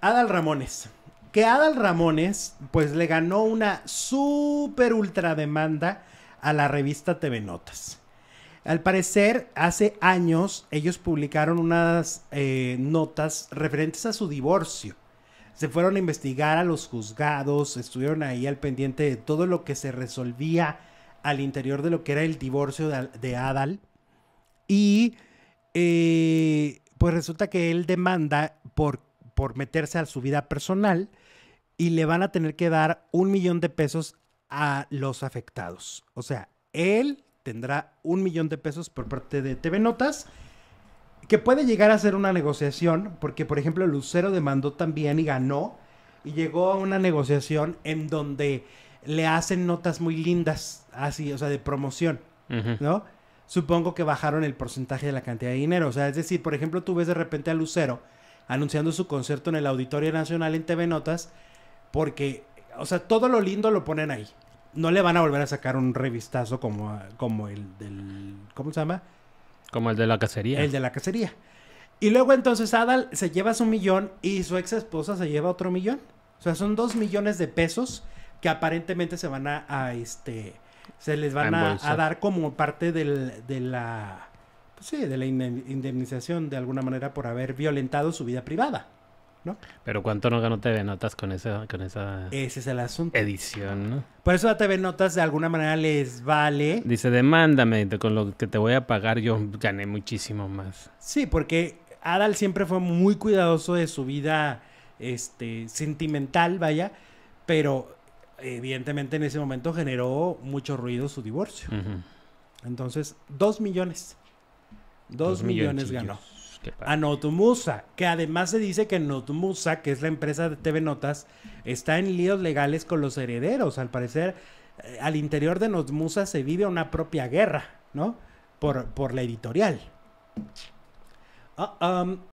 Adal Ramones. Que Adal Ramones, pues le ganó una super ultra demanda a la revista TV Notas. Al parecer, hace años ellos publicaron unas eh, notas referentes a su divorcio. Se fueron a investigar a los juzgados, estuvieron ahí al pendiente de todo lo que se resolvía al interior de lo que era el divorcio de, Adal. Y eh, pues resulta que él demanda por por meterse a su vida personal y le van a tener que dar un millón de pesos a los afectados. O sea, él tendrá un millón de pesos por parte de TV Notas, que puede llegar a ser una negociación, porque por ejemplo Lucero demandó también y ganó, y llegó a una negociación en donde le hacen notas muy lindas, así, o sea, de promoción, ¿no? Supongo que bajaron el porcentaje de la cantidad de dinero, o sea, es decir, por ejemplo, tú ves de repente a Lucero, anunciando su concierto en el Auditorio Nacional en TV Notas, porque, o sea, todo lo lindo lo ponen ahí. No le van a volver a sacar un revistazo como, como el del, ¿cómo se llama? Como el de la cacería. El de la cacería. Y luego entonces Adal se lleva su millón y su ex esposa se lleva otro millón. O sea, son dos millones de pesos que aparentemente se van a, este, se les van a, a, dar como parte del, de la sí, de la indemnización de alguna manera por haber violentado su vida privada. ¿No? Pero ¿cuánto no ganó TV Notas con esa, con esa Ese es el asunto. edición? ¿no? Por eso a TV Notas de alguna manera les vale. Dice, demándame, con lo que te voy a pagar yo gané muchísimo más. Sí, porque Adal siempre fue muy cuidadoso de su vida este, sentimental, vaya, pero evidentemente en ese momento generó mucho ruido su divorcio. Entonces, dos millones. Dos, millones, ganó. A Notumusa, que además se dice que Notmusa, que es la empresa de TV Notas, está en líos legales con los herederos. Al parecer, eh, al interior de Notmusa se vive una propia guerra, ¿no? Por, por la editorial. Ah... Um,